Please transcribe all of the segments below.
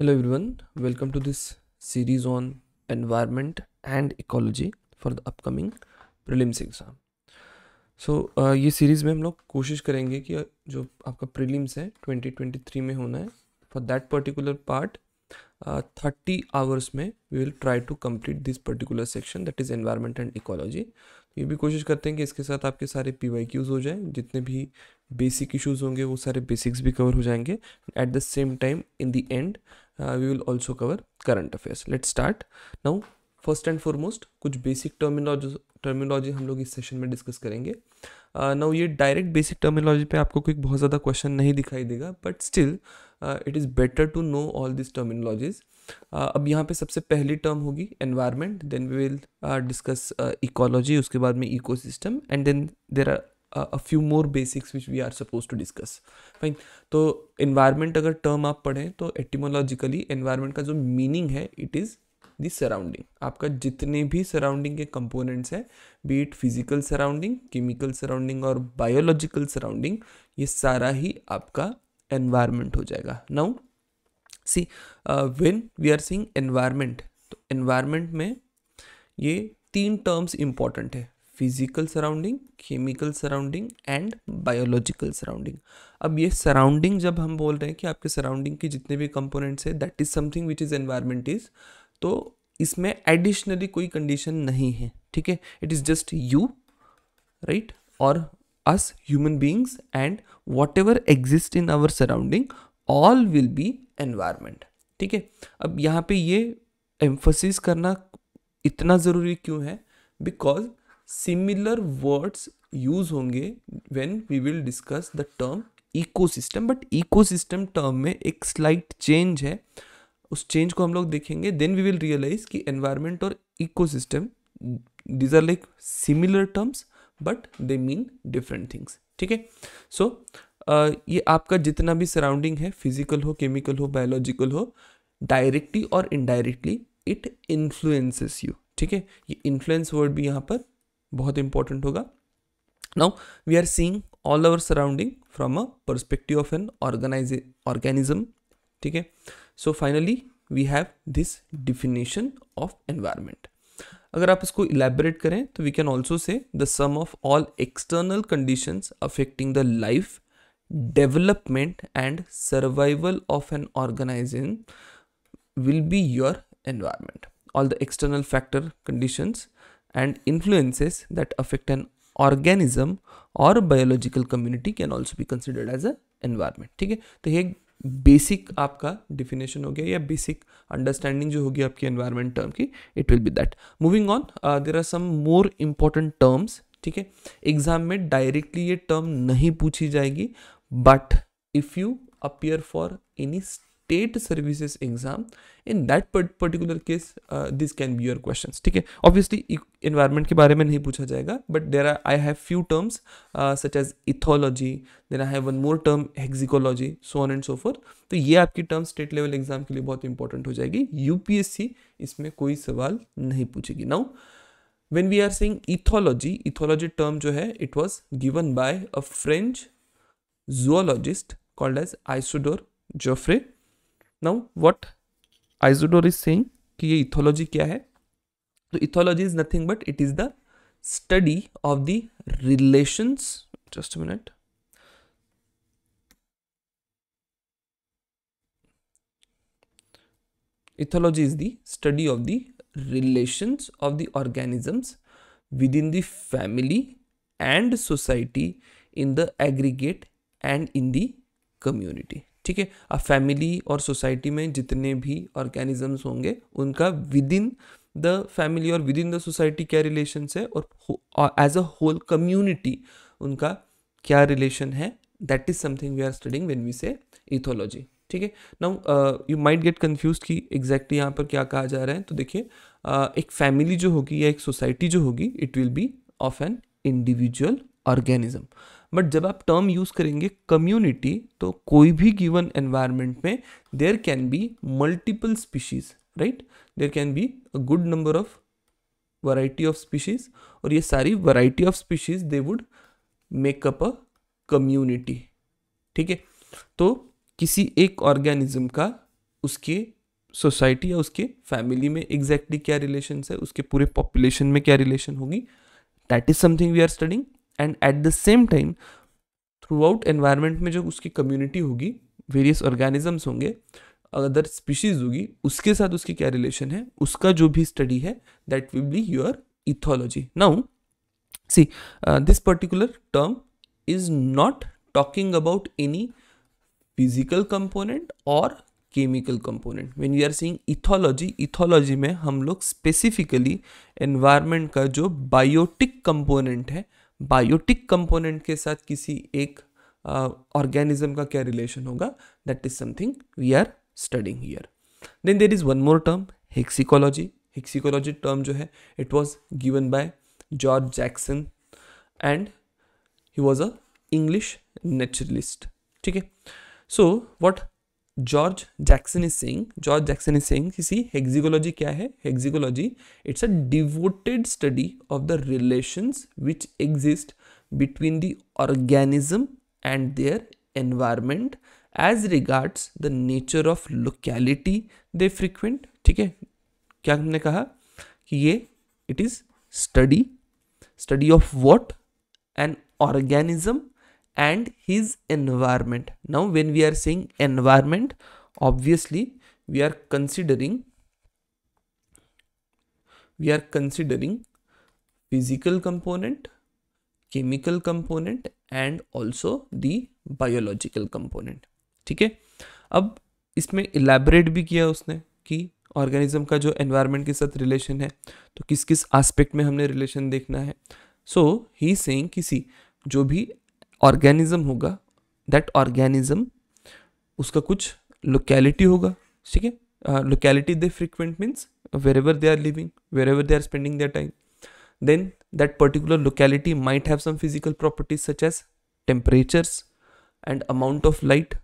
Hello everyone, welcome to this series on environment and ecology for the upcoming prelims exam. So uh, ये series में हम लोग कोशिश करेंगे कि जो आपका prelims है 2023 में होना है for that particular part uh, 30 hours में we will try to complete this particular section that is environment and ecology. तो ये भी कोशिश करते हैं कि इसके साथ आपके सारे पी वाई क्यूज़ हो जाएं जितने भी बेसिक इश्यूज़ होंगे वो सारे बेसिक्स भी कवर हो जाएंगे at the same time in the end uh, we will also cover current affairs let's start now first and foremost कुछ बेसिक hum टर्मिनोलॉजी हम लोग इस सेशन में डिस्कस करेंगे नाउ uh, direct ये डायरेक्ट बेसिक aapko koi आपको कोई बहुत ज़्यादा क्वेश्चन नहीं दिखाई देगा but still it is better to know all this terminologies अब यहाँ पे सबसे पहली टर्म होगी environment then we will discuss ecology उसके बाद में ecosystem and then there are a few more basics which we are suppose to discuss fine तो एनवायरमेंट अगर टर्म आप पढ़ें तो एटीमोलॉजिकली एनवायरमेंट का जो मीनिंग है इट इज दी सराउंडिंग आपका जितने भी सराउंडिंग के कंपोनेंट्स हैं be it physical surrounding chemical surrounding और बायोलॉजिकल सराउंडिंग ये सारा ही आपका एनवायरमेंट हो जाएगा now see when we are seeing environment तो एनवायरमेंट में ये तीन टर्म्स इंपॉर्टेंट है physical surrounding chemical surrounding and biological surrounding अब ये सराउंडिंग जब हम बोल रहे हैं कि आपके सराउंडिंग के जितने भी कंपोनेंट्स है that is something which is environment is तो इसमें एडिशनली कोई कंडीशन नहीं है ठीक है it is just you right और us human beings and what ever exist in our surrounding all will be environment ठीक है अब यहाँ पे ये एम्फोसिस करना इतना ज़रूरी क्यों है बिकॉज सिमिलर वर्ड्स यूज होंगे when we will discuss the term ecosystem but ecosystem term में एक स्लाइट चेंज है उस चेंज को हम लोग देखेंगे देन वी विल रियलाइज कि एनवायरमेंट और ecosystem these are like similar terms but they mean different things ठीक है सो ये आपका जितना भी सराउंडिंग है फिजिकल हो केमिकल हो बायोलॉजिकल हो डायरेक्टली और इनडायरेक्टली इट इन्फ्लुएंसेस यू ठीक है ये इन्फ्लुएंस वर्ड भी यहाँ पर बहुत इंपॉर्टेंट होगा now we are seeing all our surrounding from a perspective of an organise organism ठीक है so finally we have this definition of environment अगर आप इसको इलेबरेट करें तो we can also say the sum of all external conditions affecting the life development and survival of an organisation will be your environment all the external factor conditions and influences that affect an organism और biological community can also be considered as a environment ठीक है तो ये basic आपका definition हो गया या basic understanding जो होगी आपकी एनवायरमेंट टर्म की it will be that moving on there are some more important terms ठीक है एग्जाम में डायरेक्टली ये टर्म नहीं पूछी जाएगी but if you appear for any state services exam in that particular case this can be your question ठीक है obviously environment e- के बारे में नहीं पूछा जाएगा but there are I have few terms such as ethology then I have one more term hexicology so on and so forth तो ये आपकी टर्म स्टेट लेवल एग्जाम के लिए बहुत इंपॉर्टेंट हो जाएगी यूपीएससी इसमें कोई सवाल नहीं पूछेगी now when we are saying ethology ethology term जो है it was given by a French zoologist called as Isidore Geoffroy now what Isidore is saying कि ये इथोलॉजी क्या है तो ethology is nothing but it is the study of the relations just minute ethology is the study of the relations of the organisms within the family and society in the aggregate and in the community ठीक है अब family और society में जितने भी organisms होंगे उनका within the family और विद इन द सोसाइटी क्या रिलेशन है और एज अ होल कम्युनिटी उनका क्या रिलेशन है that is something we are studying when we say ethology ठीक है now you might get confuse कि एग्जैक्टली यहाँ पर क्या कहा जा रहा है तो देखिए uh, एक फैमिली जो होगी या एक सोसाइटी जो होगी it will be of an individual organism but जब आप टर्म यूज़ करेंगे कम्युनिटी तो कोई भी गिवन एनवायरमेंट में there can be multiple species right there can be a good number of variety of species और ये सारी variety of species they would make up a community ठीक है तो किसी एक ऑर्गेनिज्म का उसके सोसाइटी या उसके फैमिली में एग्जैक्टली exactly क्या रिलेशन है उसके पूरे पॉपुलेशन में क्या रिलेशन होगी that is something we are studying and at the same time throughout environment में जो उसकी कम्युनिटी होगी वेरियस ऑर्गेनिजम्स होंगे अदर स्पीशीज होगी उसके साथ उसकी क्या रिलेशन है उसका जो भी स्टडी है that will be your ethology now see this particular term is not talking about any physical component और chemical component when you are seeing ethology ethology में हम लोग स्पेसिफिकली एनवायरनमेंट का जो बायोटिक कंपोनेंट है बायोटिक कंपोनेंट के साथ किसी एक ऑर्गेनिज्म uh, का क्या रिलेशन होगा that is something we are studying here then there is one more term hexicology hexicology term जो है it was given by George Jackson and he was a English naturalist ठीक है so what George Jackson is saying George Jackson is saying किसी hexicology क्या है hexicology it's a devoted study of the relations which exist between the organism and their environment as regards the nature of locality they frequent ठीक है क्या हमने कहा कि ये it is study study of what an organism and his environment. Now when we are saying environment, obviously we are considering we are considering physical component, chemical component and also the biological component. ठीक है अब इसमें elaborate भी किया उसने कि organism का जो एनवायरनमेंट के साथ रिलेशन है तो किस किस एस्पेक्ट में हमने रिलेशन देखना है सो ही सेइंग किसी जो भी ऑर्गेनिज्म होगा दैट ऑर्गेनिज्म उसका कुछ लोकेलिटी होगा ठीक है locality they frequent means wherever they are living wherever they are spending their time then that particular locality might have some physical properties such as temperatures and amount of light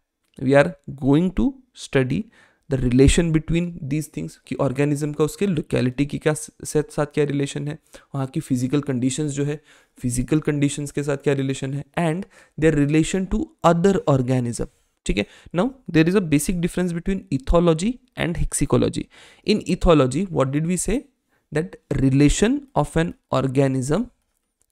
we are going to study the relation between these things कि organism का उसके locality की क्या साथ क्या relation है वहाँ की फिजिकल कंडीशंस जो है फिजिकल कंडीशंस के साथ क्या रिलेशन है and their relation to other organism ठीक है now there is a basic difference between ethology and hexicology in ethology what did we say that relation of an organism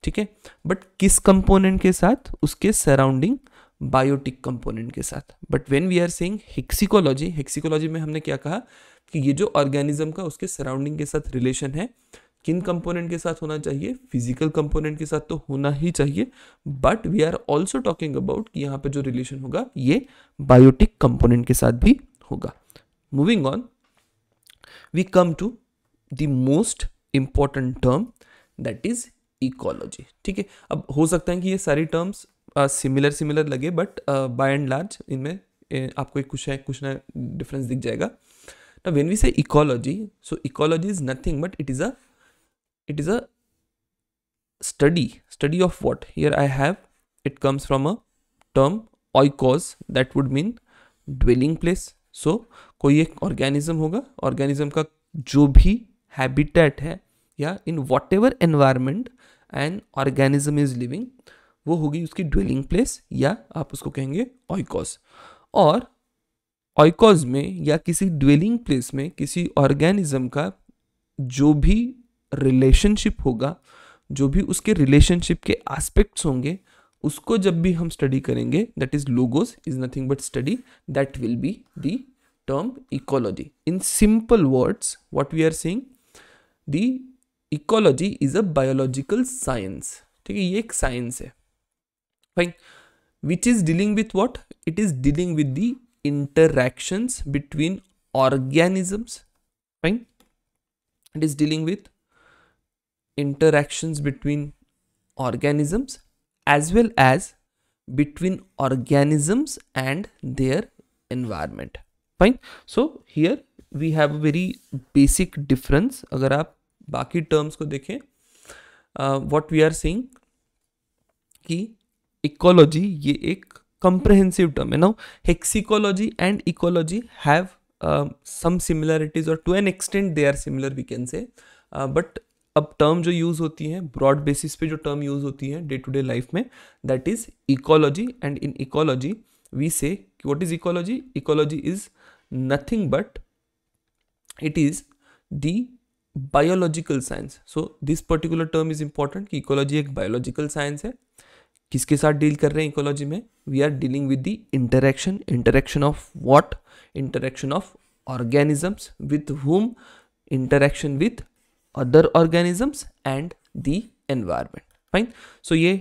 ठीक है बट किस component के साथ उसके सराउंडिंग बायोटिक कंपोनेंट के साथ but when we are saying hexicology hexicology में हमने क्या कहा कि ये जो ऑर्गेनिज्म का उसके सराउंडिंग के साथ रिलेशन है किन कंपोनेंट के साथ होना चाहिए फिजिकल कंपोनेंट के साथ तो होना ही चाहिए but we are also talking about कि यहाँ पर जो रिलेशन होगा ये बायोटिक कंपोनेंट के साथ भी होगा moving on we come to the most important term that is ecology ठीक है अब हो सकता है कि ये सारी टर्म्स सिमिलर सिमिलर लगे बट बाय एंड लार्ज इनमें आपको एक कुछ है कुछ ना डिफरेंस दिख जाएगा ना when we say ecology so ecology is nothing but it is a it is a study study of what here I have it comes from a term oikos that would mean dwelling place so कोई एक organism होगा organism का जो भी habitat है या in whatever environment and organism is living वो होगी उसकी ड्वेलिंग प्लेस या आप उसको कहेंगे ऑयकॉस और ऑयकॉज में या किसी ड्वेलिंग प्लेस में किसी ऑर्गेनिज्म का जो भी रिलेशनशिप होगा जो भी उसके रिलेशनशिप के एस्पेक्ट्स होंगे उसको जब भी हम स्टडी करेंगे that is logos is nothing but study that will be the term ecology in simple words what we are seeing the ecology is a biological science ठीक है ये एक साइंस है fine which is dealing with what it is dealing with the interactions between organisms fine it is dealing with interactions between organisms as well as between organisms and their environment fine so here we have a very basic difference agar aap baki terms ko dekhe uh, what we are seeing ki ecology ये एक comprehensive term है ना hexicology and ecology have some similarities और to an an they are similar we can say but अब term जो use होती है broad basis पे जो टर्म यूज़ होती है डे टू डे लाइफ में that is ecology and in ecology we say what is ecology ecology is nothing but it is the biological science so this particular term is important कि ecology एक biological science है किसके साथ deal कर रहे हैं इकोलॉजी में we are dealing with the interaction interaction of what interaction of organisms with whom interaction with other organisms and the environment fine so ये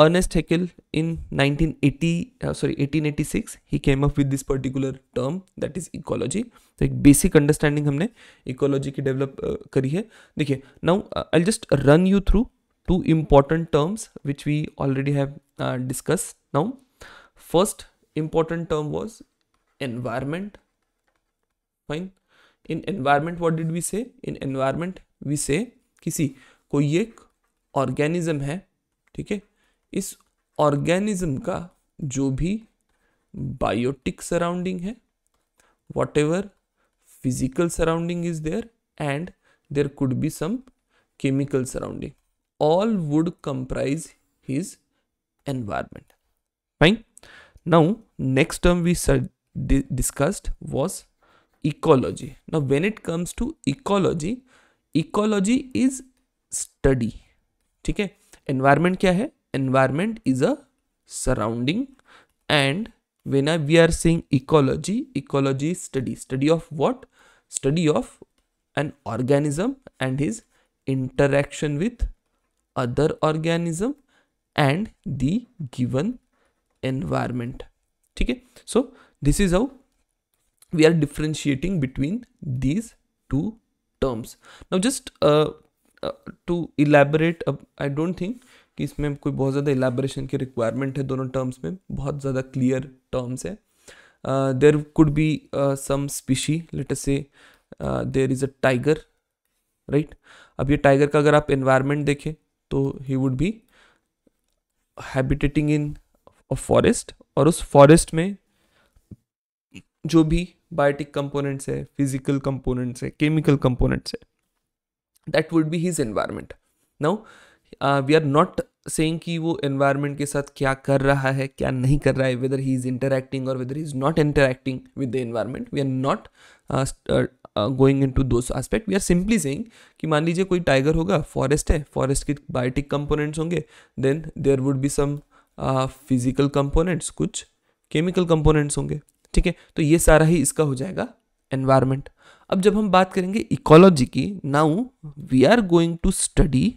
Ernest uh, Haeckel in 1980 sorry uh, 1886 he came up with this particular term that is ecology तो एक basic understanding हमने ecology की develop uh, करी है देखिए now I just run you through two important terms which we already have uh, discussed now first important term was environment fine in environment what did we say in environment we say kisi koi ek organism hai theek hai is organism ka jo bhi biotic surrounding hai whatever physical surrounding is there and there could be some chemical surrounding all would comprise his environment fine now next term we said di discussed was ecology now when it comes to ecology ecology is study theek hai environment kya hai environment is a surrounding and when I, we are saying ecology ecology is study study of what study of an organism and his interaction with other organism and the given environment ठीक है so this is how we are differentiating between these two terms now just to elaborate अब I don't think कि इसमें कोई बहुत ज़्यादा इलेबरेशन की requirement है दोनों टर्म्स में बहुत ज़्यादा क्लियर टर्म्स है there could be some species let say there is a tiger right अब ये टाइगर का अगर आप एनवायरमेंट देखें तो he would be habitating in forest और उस फॉरेस्ट में जो भी बायोटिक कंपोनेंट्स है फिजिकल कंपोनेंट्स है केमिकल कंपोनेंट्स है that would be his environment now we are not saying कि वो एनवायरनमेंट के साथ क्या कर रहा है क्या नहीं कर रहा है वेदर ही इज़ इंटरेक्टिंग और whether he is not interacting with the environment we are not going into दो aspect we are simply saying कि मान लीजिए कोई टाइगर होगा फॉरेस्ट है फॉरेस्ट के बायोटिक कंपोनेंट्स होंगे then there would be some physical components कुछ केमिकल कंपोनेंट्स होंगे ठीक है तो ये सारा ही इसका हो जाएगा एनवायरमेंट अब जब हम बात करेंगे इकोलॉजी की now we are going to study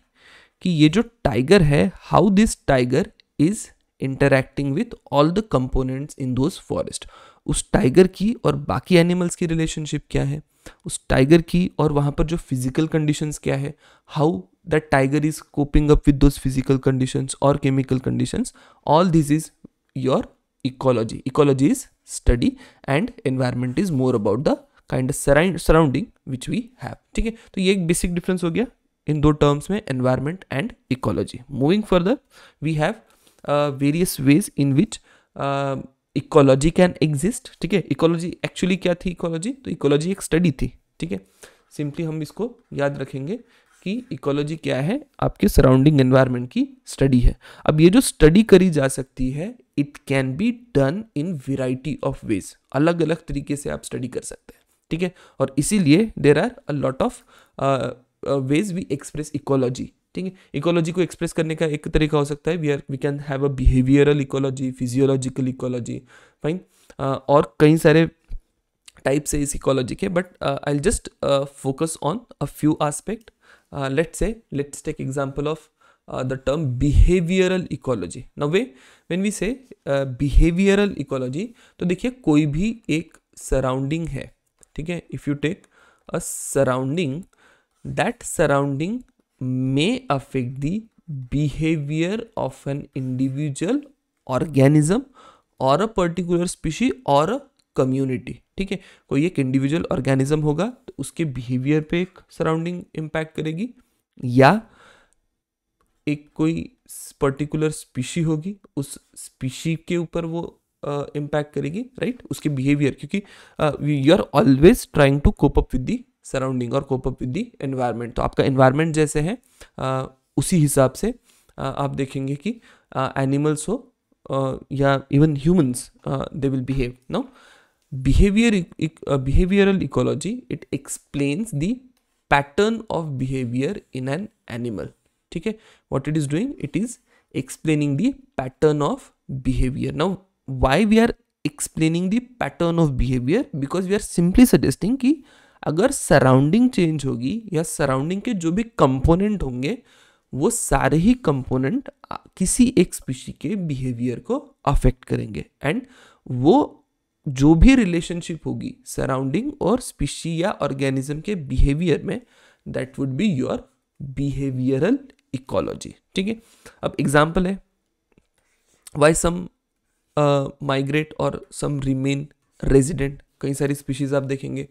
कि ये जो टाइगर है how this tiger is interacting with all the components in those forest उस टाइगर की और बाकी एनिमल्स की रिलेशनशिप क्या है उस टाइगर की और वहाँ पर जो फिजिकल कंडीशंस क्या है how that tiger is coping up with those physical conditions और chemical conditions all this is your ecology ecology is study and environment is more about the kind surrounding which we have ठीक है तो ये एक basic difference हो गया इन दो terms में environment and ecology moving further we have various ways in which ecology can exist ठीक है इकोलॉजी एक्चुअली क्या थी इकोलॉजी तो इकोलॉजी एक स्टडी थी ठीक है सिंपली हम इसको याद रखेंगे कि इकोलॉजी क्या है आपके सराउंडिंग एनवायरनमेंट की स्टडी है अब ये जो स्टडी करी जा सकती है it can be done in variety of ways अलग अलग तरीके से आप स्टडी कर सकते हैं ठीक है और इसीलिए there are a lot of ways we express ecology ठीक है इकोलॉजी को एक्सप्रेस करने का एक तरीका हो सकता है we are we can have a behavioural ecology physiological ecology fine और कई सारे टाइप्स से इस इकोलॉजी के but I just focus on a few aspect let's say let's take example of the term behavioural ecology ecology we when we say behavioural ecology तो देखिए कोई भी एक सराउंडिंग है ठीक है if you take a surrounding that surrounding may affect the behaviour of an individual organism और a particular species और अ कम्युनिटी ठीक है कोई एक इंडिविजुअल ऑर्गेनिज्म होगा तो उसके बिहेवियर पे एक सराउंडिंग इम्पैक्ट करेगी या एक कोई पर्टिकुलर स्पीशी होगी उस स्पीशी के ऊपर वो इम्पैक्ट uh, करेगी राइट right? उसके बिहेवियर क्योंकि you are always trying to cope up with the surrounding और cope up with the environment तो आपका एनवायरमेंट जैसे है आ, उसी हिसाब से आ, आप देखेंगे कि एनिमल्स हो आ, या even humans they will behave no behaviour behavioural ecology it explains the pattern of behaviour in an animal ठीक है what it is doing it is explaining the pattern of behaviour now why we are explaining the pattern of behaviour because we are simply suggesting कि अगर surrounding change होगी या surrounding के जो भी component होंगे वो सारे ही कंपोनेंट किसी एक स्पीशी के बिहेवियर को अफेक्ट करेंगे एंड वो जो भी रिलेशनशिप होगी सराउंडिंग और स्पीशी या ऑर्गेनिज्म के बिहेवियर में that would be your behavioural ecology ठीक है अब एग्जाम्पल है वाई सम माइग्रेट और सम रिमेन रेजिडेंट कई सारी स्पीशीज आप देखेंगे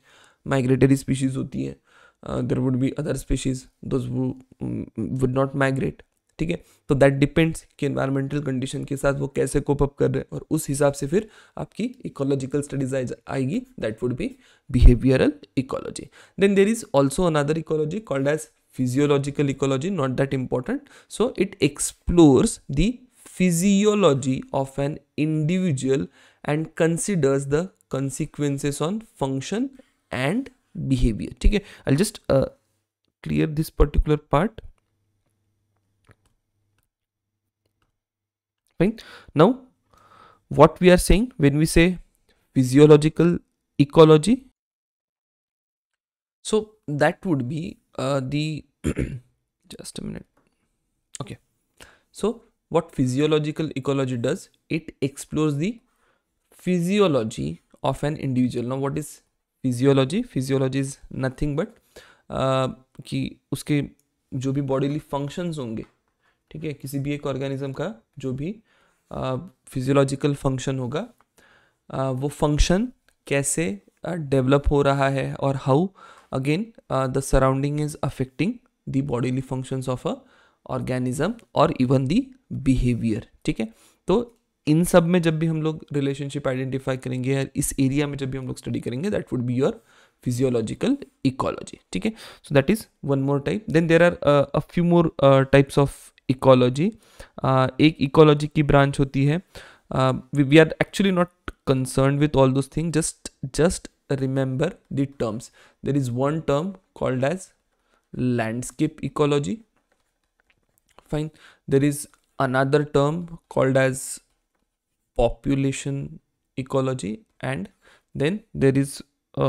माइग्रेटरी स्पीशीज़ होती हैं there would be other species would not migrate ठीक है तो दैट डिपेंड्स कि इन्वायरमेंटल कंडीशन के साथ वो कैसे कोप अप कर रहे हैं और उस हिसाब से फिर आपकी इकोलॉजिकल स्टडीज आएगी that would be behavioural ecology then there is also another ecology called as physiological ecology not that important so it explores the physiology of an individual and considers the consequences on function and behavior ठीक है I'll just uh, clear this particular part fine now what we are saying when we say physiological ecology so that would be uh, the just a minute okay so what physiological ecology does it explores the physiology of an individual now what is physiology physiology is nothing but कि उसके जो भी bodily functions होंगे ठीक है किसी भी एक ऑर्गेनिज्म का जो भी फिजियोलॉजिकल uh, फंक्शन होगा uh, वो फंक्शन कैसे डेवलप uh, हो रहा है और how again the surrounding is affecting the bodily functions of a organism और इवन दी बिहेवियर ठीक है तो इन सब में जब भी हम लोग रिलेशनशिप आइडेंटिफाई करेंगे या इस एरिया में जब भी हम लोग स्टडी करेंगे that would be your physiological ecology ठीक है so that is one more type then there are a few more types of ecology एक इकोलॉजी की ब्रांच होती है we are actually not concern with all those thing just just remember the terms there is one term called as landscape ecology fine there is another term called as population ecology and then there is a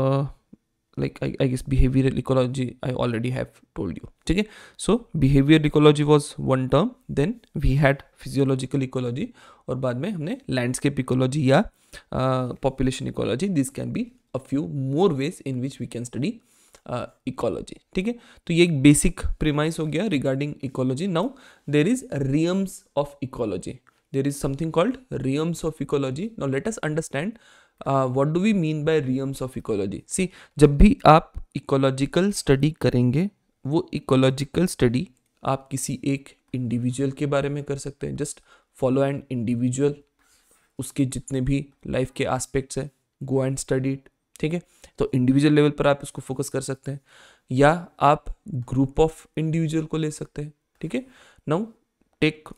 like I, I guess behavioral ecology I already have told you okay so behavioral ecology was one term then we had physiological ecology or बाद में humne landscape ecology या uh, population ecology this can be a few more ways in which we can study ecology uh, ठीक है तो ये एक basic premise हो गया regarding ecology now there is realms of ecology there is something called realms of ecology. Now let us understand what do we mean by realms of ecology see जब भी आप इकोलॉजिकल स्टडी करेंगे वो ecological study आप किसी एक individual के बारे में कर सकते हैं जस्ट फॉलो एंड इंडिविजुअल उसके जितने भी लाइफ के एस्पेक्ट्स हैं गो एंड स्टडी इट ठीक है तो इंडिविजुअल लेवल पर आप इसको फोकस कर सकते हैं या आप ग्रुप ऑफ इंडिविजुअल को ले सकते हैं ठीक है नाउ टेक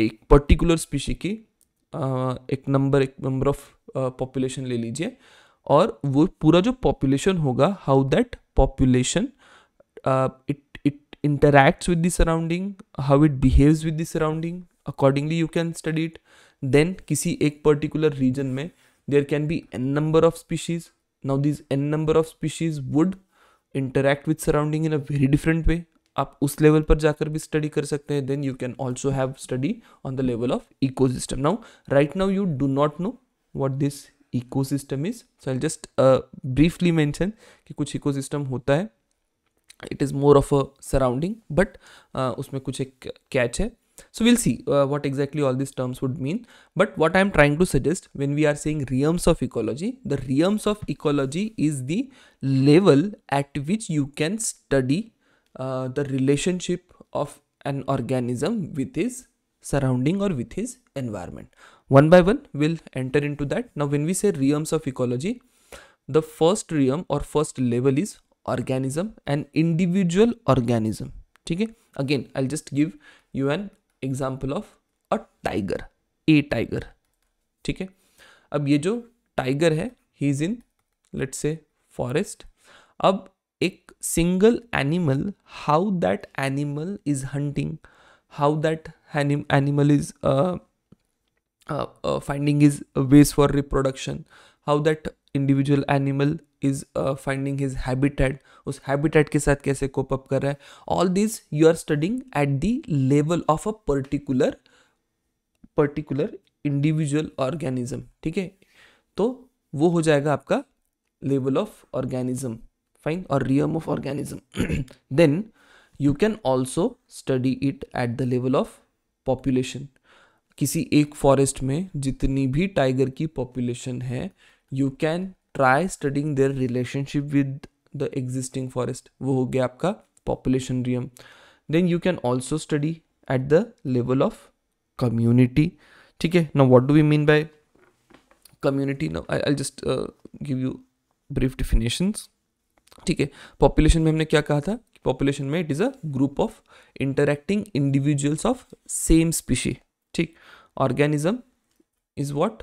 एक पर्टिकुलर स्पीशी की एक नंबर एक नंबर ऑफ पॉपुलेशन ले लीजिए और वो पूरा जो पॉपुलेशन होगा how that population it it interacts with the surrounding how it behaves with the surrounding accordingly you can study it then किसी एक पर्टिकुलर रीजन में there can be n number of species now these n number of species would interact with surrounding in a very different way आप उस level पर जाकर भी study कर सकते हैं then you can also have study on the level of ecosystem now right now you do not know what this ecosystem is so I just briefly mention कि कुछ ecosystem होता है it is more of a surrounding but उसमें कुछ एक catch है so will see what exactly all this terms would mean but what I am trying to suggest when we are seeing realms of ecology the realms of ecology is the level at which you can study the relationship of an organism with is surrounding और with his environment one by one will enter into that now when we say realms of ecology the first realm और first level is organism and individual organism ठीक है again I just give you an example of a tiger a tiger ठीक है अब ये जो tiger है he is in let's a forest अब एक single animal how that animal is hunting how that animal is finding is ways for reproduction how that individual animal is finding his habitat उस habitat के साथ कैसे cope up कर रहा है all this you are studying at the level of a particular particular individual organism ठीक है तो वो हो जाएगा आपका level of organism fine or realm of organism then you can also study it at the level of population किसी एक forest में जितनी भी टाइगर की पॉपुलेशन है you can try studying their relationship with the existing forest वो हो गया आपका population realm then you can also study at the level of community ठीक है ना what do we mean by community ना I just give you brief definitions ठीक है पॉपुलेशन में हमने क्या कहा था पॉपुलेशन में it is a group of interacting individuals of same species ठीक organism is what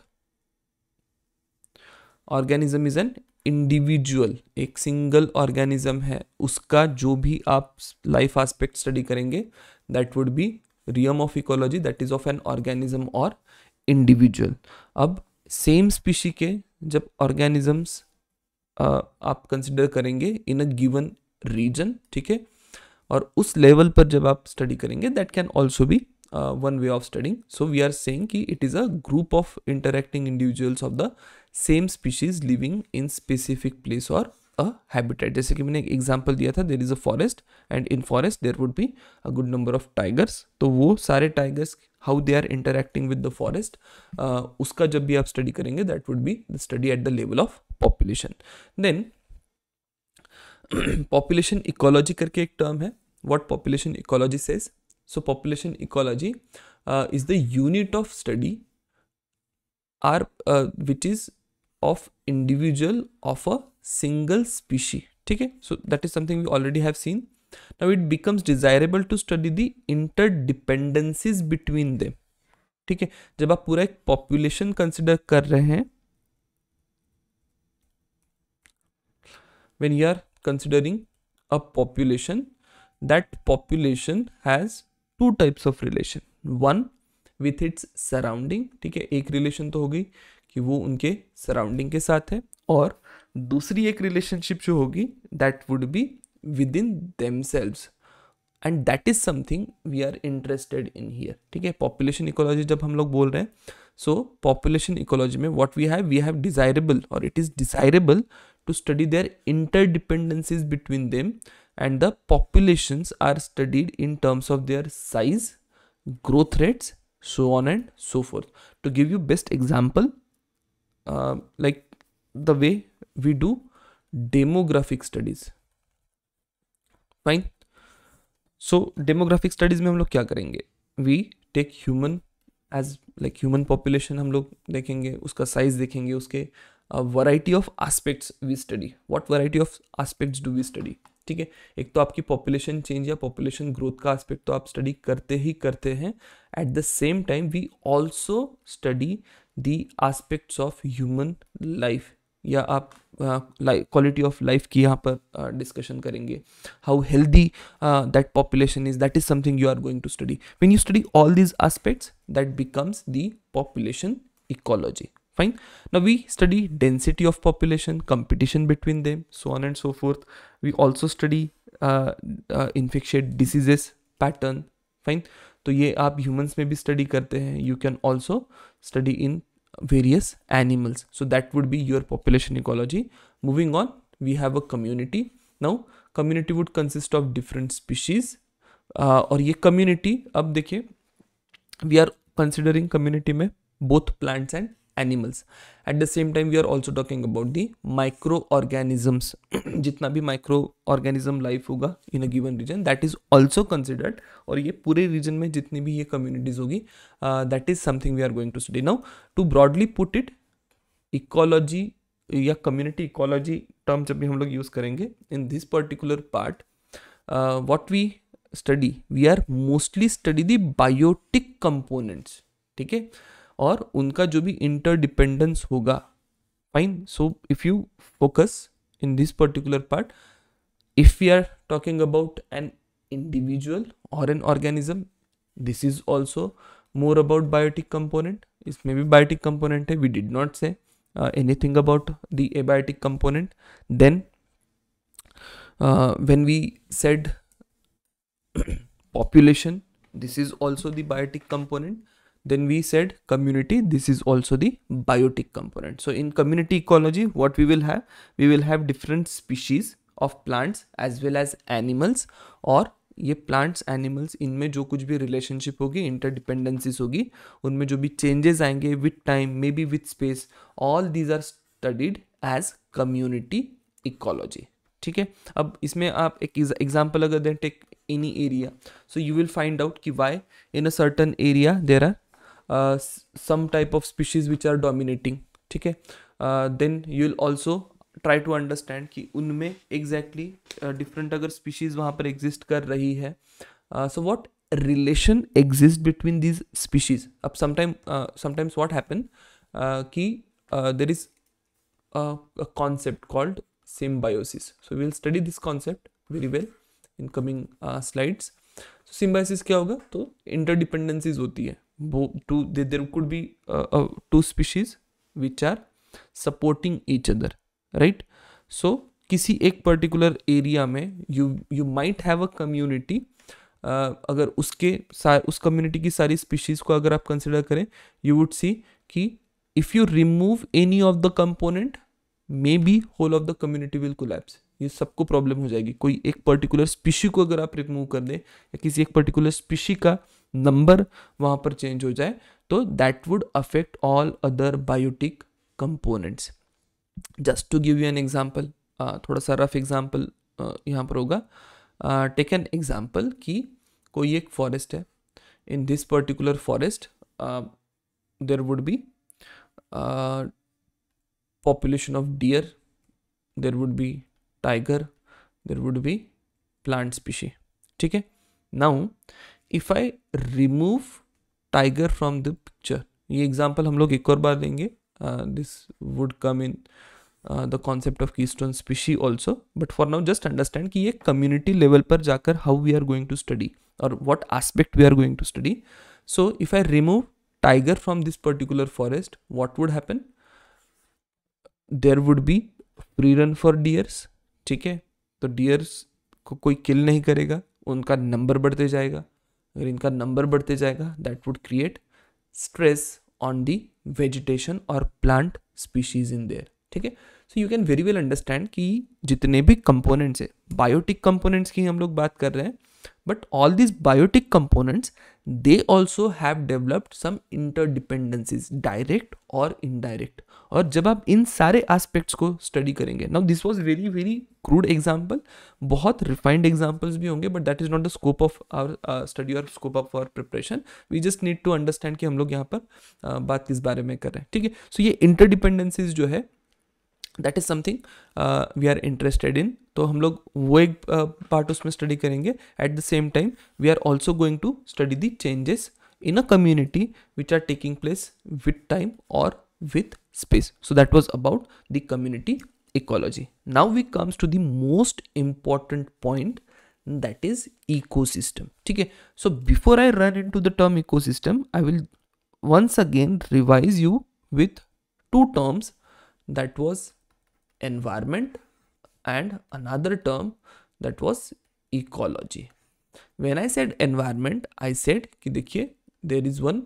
organism is an individual एक सिंगल ऑर्गेनिज्म है उसका जो भी आप लाइफ आस्पेक्ट स्टडी करेंगे that would be realm of ecology that is of an organism और individual अब सेम स्पीशी के जब ऑर्गेनिजम्स आप कंसिडर करेंगे इन अ गिवन रीजन ठीक है और उस लेवल पर जब आप स्टडी करेंगे दैट कैन ऑल्सो भी one way of studying so we are saying कि it is a group of interacting individuals of the same species living in specific place और अ हैबिटेट जैसे कि मैंने एक एग्जाम्पल दिया था there is a forest and in forest there would be a good number of tigers तो वो सारे tigers how they are interacting with the forest उसका जब भी आप स्टडी करेंगे that would be the study at the level of population then population ecology करके एक टर्म है what population ecology says so population ecology is the unit of study are which is of individual of a single species ठीक है so that is something we already have seen now it becomes desirable to study the interdependencies between them ठीक है जब आप पूरा एक population consider कर रहे हैं when you are considering a population that population has two types of relation one with its surrounding ठीक है एक relation तो हो गई कि वो उनके surrounding के साथ है और दूसरी एक relationship जो होगी that would be within themselves and that is something we are interested in here ठीक है population ecology जब हम लोग बोल रहे हैं so population ecology में what we have we have desirable or it is desirable to study their interdependencies between them and the populations are studied in terms of their size, growth rates, so on and so forth. To give you best example, uh, like the way we do demographic studies. Fine. So demographic studies में हम लोग क्या करेंगे we take human as like human population हम लोग देखेंगे उसका size देखेंगे उसके variety of aspects we study what variety of aspects do we study ठीक है एक तो आपकी पॉपुलेशन चेंज या पॉपुलेशन ग्रोथ का आस्पेक्ट तो आप स्टडी करते ही करते हैं at the same time we also study the aspects of human life या आप क्वालिटी ऑफ लाइफ की यहाँ पर डिस्कशन uh, करेंगे how healthy that population is that is something you are going to study when you study all these aspects that becomes the population ecology fine now we study density of population competition between them so on and so forth we also study uh, uh, infectious diseases pattern fine तो ये आप humans में भी study करते हैं you can also study in various animals so that would be your population ecology moving on we have a community now community would consist of different species और ये community अब देखिए वी आर कंसिडरिंग कम्युनिटी में both plants and animals at the same time we are also talking about the microorganisms जितना भी microorganism life होगा in a given region that is also considered और ये पूरे reason में जितनी भी ये कम्युनिटीज होगी that is something we are going to study now to broadly put it ecology या कम्युनिटी इकोलॉजी टर्म जब भी हम लोग यूज़ करेंगे in this particular part what we study we are mostly study the biotic components ठीक है और उनका जो भी इंटर डिपेंडेंस होगा fine so if you focus in this particular part if you are talking about an individual और an organism this is also more about biotic component इसमें भी बायोटिक कंपोनेंट है we did not say anything about the abiotic component then when we said population this is also the biotic component then we said community this is also the biotic component so in community ecology what we will have we will have different species of plants as well as animals और ये plants animals इनमें जो कुछ भी relationship होगी interdependencies होगी उनमें जो भी चेंजेस आएंगे with time may be with space all these are studied as community ecology ठीक है अब इसमें आप एक एग्जाम्पल अगर दें take any area so you will find out कि why in a certain area there are some type of species which are dominating ठीक है then you will also try to understand कि उनमें एग्जैक्टली डिफरेंट uh, अगर species वहाँ पर exist कर रही है so what relation exist between these species अब समटाइम समटाइम्स वॉट हैपन कि there is concept called symbiosis so we will study this concept very well in coming slides symbiosis क्या होगा तो इंटरडिपेंडेंसीज होती है two there could be uh, uh, two species which are supporting each other right so किसी एक particular area में you you might have a community अगर उसके उस कम्युनिटी की सारी स्पीशीज़ को अगर आप कंसिडर करें यू वुड सी कि if you remove any of the component may be whole of the community will collapse ये सबको प्रॉब्लम हो जाएगी कोई एक पर्टिकुलर स्पीशी को अगर आप रिमूव कर दें या किसी एक पर्टिकुलर स्पीशी का नंबर वहाँ पर चेंज हो जाए तो that would affect all other biotic components just to give you an example थोड़ा सा रफ एग्जाम्पल यहाँ पर होगा टेक एन एग्जाम्पल कि कोई एक फॉरेस्ट है in this particular forest there would be population of deer there would be tiger there would be plant species ठीक है now if I remove tiger from the picture ये example हम लोग एक और बार देंगे this would come in the concept of keystone species also but for now just understand कि ये कम्युनिटी लेवल पर जाकर how we are going to study और what aspect we are going to study so if I remove tiger from this particular forest what would happen There would be free run for deers ठीक है तो dears को कोई किल नहीं करेगा उनका number बढ़ते जाएगा अगर इनका नंबर बढ़ते जाएगा that would create stress on the vegetation और प्लांट स्पीशीज इन देयर ठीक है so you can very well understand कि जितने भी कंपोनेंट्स है बायोटिक कंपोनेंट्स की हम लोग बात कर रहे हैं but all these biotic components they also have developed some interdependencies direct or indirect और जब आप इन सारे एस्पेक्ट्स को स्टडी करेंगे now this was very very crude example बहुत रिफाइंड एग्जाम्पल्स भी होंगे but that is not the scope of our study और scope of our preparation we just need to understand कि हम लोग यहाँ पर uh, बात किस बारे में कर रहे हैं ठीक है सो so, ये इंटरडिपेंडेंसीज जो है That is something uh, we are interested in. इन तो हम लोग वो एक पार्ट uh, उसमें स्टडी करेंगे at the same time we are also in a community which are taking place with time or with space so that was about the community ecology now we come to the most important point that is ecosystem okay so before i run into the term ecosystem i will once again revise you with two terms that was environment and another term that was ecology. When I said environment, I said ki dekhiye there is one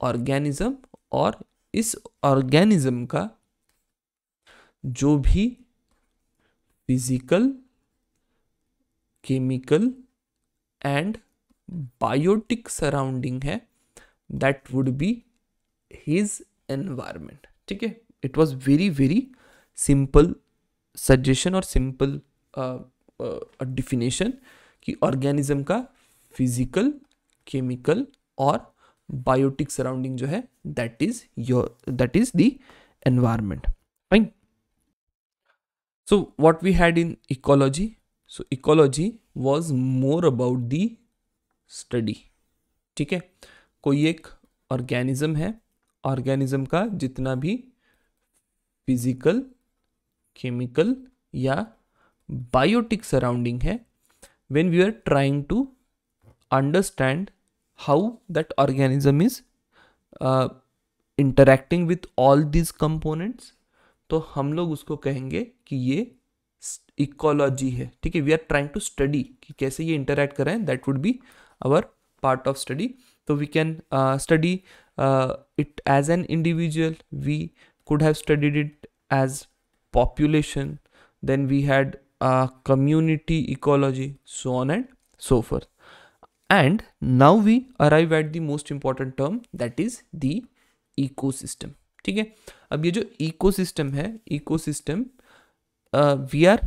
organism or is organism ka jo bhi physical chemical and biotic surrounding hai that would be his environment ठीक है it was very very simple suggestion और simple definition कि organism का physical chemical और biotic surrounding जो है that is your that is the environment fine so what we had in ecology so ecology was more about the study ठीक है कोई एक ऑर्गेनिज्म है ऑर्गेनिज्म का जितना भी फिजिकल केमिकल या बायोटिक सराउंडिंग है when we are trying to understand how that organism is interacting with all these components तो हम लोग उसको कहेंगे कि ये इकोलॉजी है ठीक है we are trying to study कि कैसे ये इंटरैक्ट करें that would be our part of study तो we can study it as an individual we could have studied it as population, then we had a uh, community ecology, so on and so forth. And now we arrive at the most important term that is the ecosystem. ठीक है अब ये जो ecosystem है ecosystem uh, we are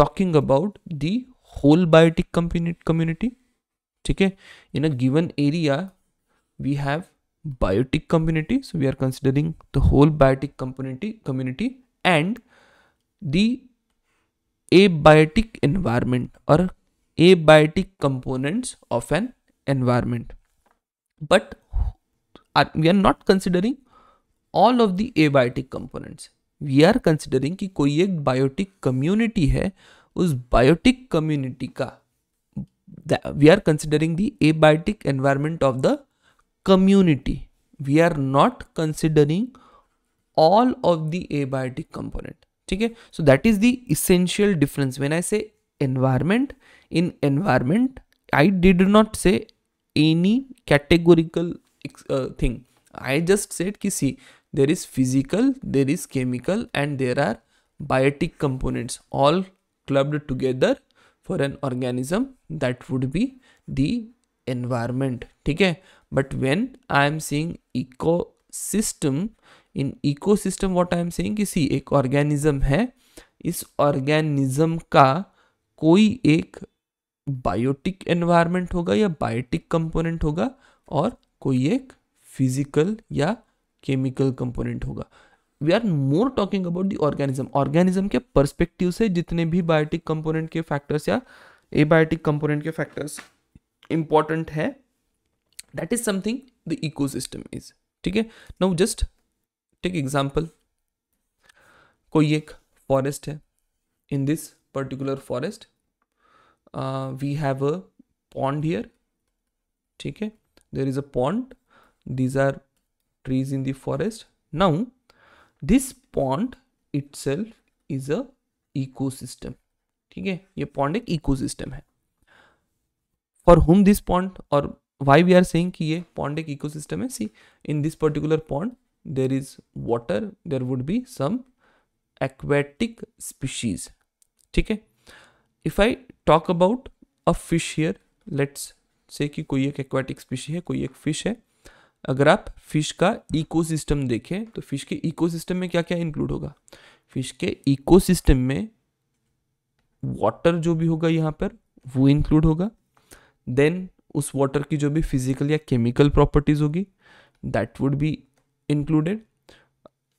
talking about the whole biotic community ठीक है in a given area we have biotic community so we are considering the whole biotic community community and the abiotic environment और abiotic components of an environment but we are not considering all of the abiotic components we are considering कि कोई एक biotic community है उस biotic community का we are considering the abiotic environment of the community we are not considering all of the abiotic component ठीक so that is the essential difference when I say environment in environment I did not say any categorical uh, thing I just said कि there is physical there is chemical and there are biotic components all clubbed together for an organism that would be the environment ठीक है but when I am seeing ecosystem in ecosystem what I am seeing किसी एक organism है इस organism का कोई एक biotic environment होगा या बायोटिक कंपोनेंट होगा और कोई एक फिजिकल या केमिकल कंपोनेंट होगा we are more talking about the organism organism के परस्पेक्टिव से जितने भी बायोटिक कंपोनेंट के फैक्टर्स या ए बायोटिक कंपोनेंट के फैक्टर्स इंपॉर्टेंट है that is something the ecosystem is ठीक है नाउ जस्ट ठीक एग्जाम्पल कोई एक फॉरेस्ट है in this particular forest we have a pond here ठीक है there is a pond these are trees in the forest now this pond itself is a system ठीक है ये पॉन्ड एक इकोसिस्टम है फॉर हुम दिस पॉन्ड और why we are saying कि ये पॉन्ड एक इकोसिस्टम है see in this particular pond there is water there would be some aquatic species ठीक है if I talk about a fish here let's say कि कोई एक एक्वेटिक स्पीशी है कोई एक फिश है अगर आप फिश का इको सिस्टम देखें तो फिश के इको सिस्टम में क्या क्या इंक्लूड होगा फिश के इको सिस्टम में वॉटर जो भी होगा यहाँ पर वो इंक्लूड होगा देन उस वाटर की जो भी फिजिकल या केमिकल प्रॉपर्टीज होगी दैट वुड बी इंक्लूडेड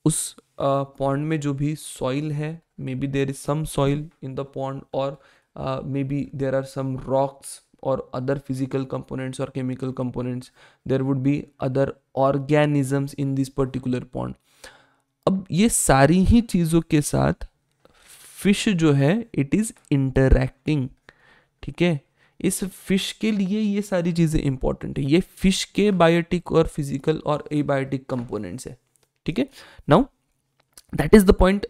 उस पॉन्ड uh, में जो भी सॉइल है may be there is some soil in the pond और may be there are some rocks और अदर फिजिकल कंपोनेंट्स और chemical components there would be other organisms in this particular pond अब ये सारी ही चीज़ों के साथ फिश जो है इट इज़ इंटरैक्टिंग ठीक है इस फिश के लिए ये सारी चीज़ें इंपॉर्टेंट है ये फिश के बायोटिक और फिजिकल और एबायोटिक कंपोनेंट्स है ठीक है now that is the point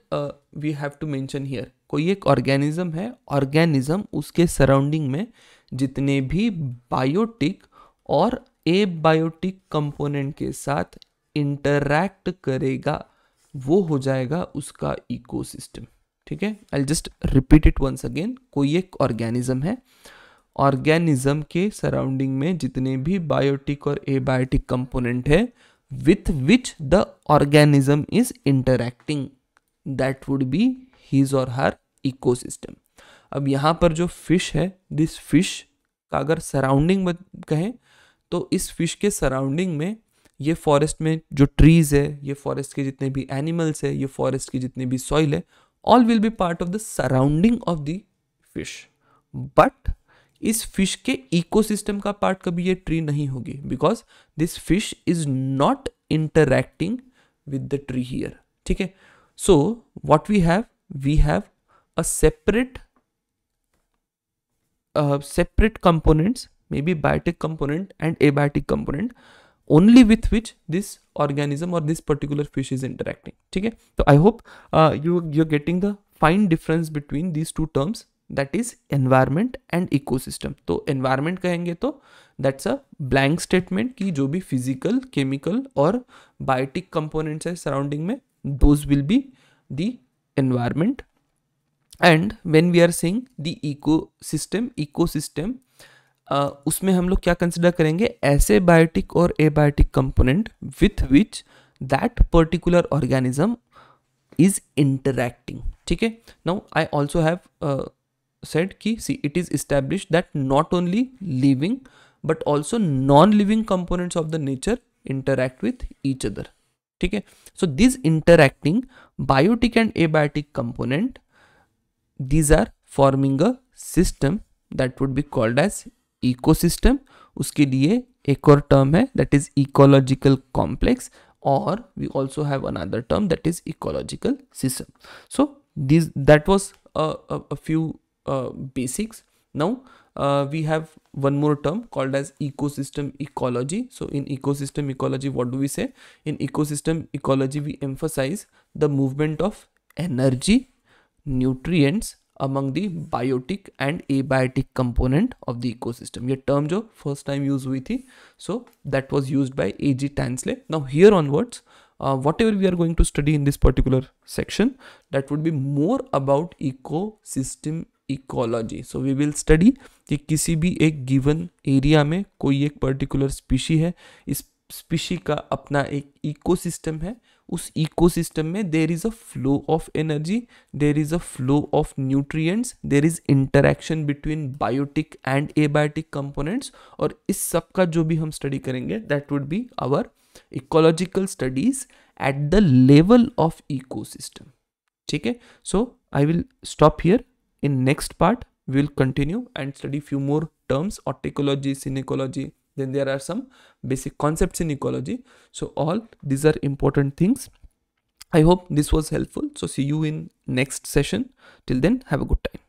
we have to mention here कोई एक ऑर्गेनिज्म है ऑर्गेनिज्म उसके सराउंडिंग में जितने भी बायोटिक और ए बायोटिक कंपोनेंट के साथ इंटरैक्ट करेगा वो हो जाएगा उसका इकोसिस्टम ठीक है I just repeat it once again कोई एक ऑर्गेनिज्म है ऑर्गेनिज्म के सराउंडिंग में जितने भी बायोटिक और एबायोटिक कंपोनेंट है with which the organism is interacting that would be his और हर इकोसिस्टम अब यहाँ पर जो फिश है दिस फिश का अगर सराउंडिंग कहें तो इस फिश के सराउंडिंग में ये फॉरेस्ट में जो ट्रीज है ये फॉरेस्ट के जितने भी एनिमल्स है ये फॉरेस्ट की जितनी भी सॉइल है all will be part of the surrounding of the fish but इस फिश के इकोसिस्टम का पार्ट कभी ये ट्री नहीं होगी because this fish is not interacting with the tree here ठीक है so what we have we have a separate separate components may be biotic component and abiotic component only with which this organism और this particular fish is interacting ठीक है तो I hope you you are getting the fine difference between these two terms that is environment and ecosystem तो environment कहेंगे तो that's a blank statement कि जो भी फिजिकल केमिकल और बायोटिक कंपोनेंट्स है सराउंडिंग में those will be the environment and when we are saying the ecosystem ecosystem उसमें हम लोग क्या कंसिडर करेंगे ऐसे बायोटिक और abiotic component with which that particular organism is interacting ठीक है now I also have said see it is established that not only living but also non-living components of the nature interact with each other okay so these interacting biotic and abiotic component these are forming a system that would be called as ecosystem uske liye ek aur term hai that is ecological complex or we also have another term that is ecological system so these that was a, a few uh, basics now uh, we have one more term called as ecosystem ecology so in ecosystem ecology what do we say in ecosystem ecology we emphasize the movement of energy nutrients among the biotic and abiotic component of the ecosystem ये term जो first time use with so that was used by A.G. Tansley now here onwards uh, whatever we are going to study in this particular section that would be more about ecosystem ecology so we will study कि किसी भी एक given area में कोई एक particular species है इस species का अपना एक इकोसिस्टम है उस इकोसिस्टम में there is a flow of energy there is a flow of nutrients there is interaction between biotic and abiotic components और इस सब का जो भी हम स्टडी करेंगे that would be our ecological studies at the level of ecosystem ठीक है so I will stop here in next part we'll continue and study few more terms orticology synecology then there are some basic concepts in ecology so all these are important things i hope this was helpful so see you in next session till then have a good time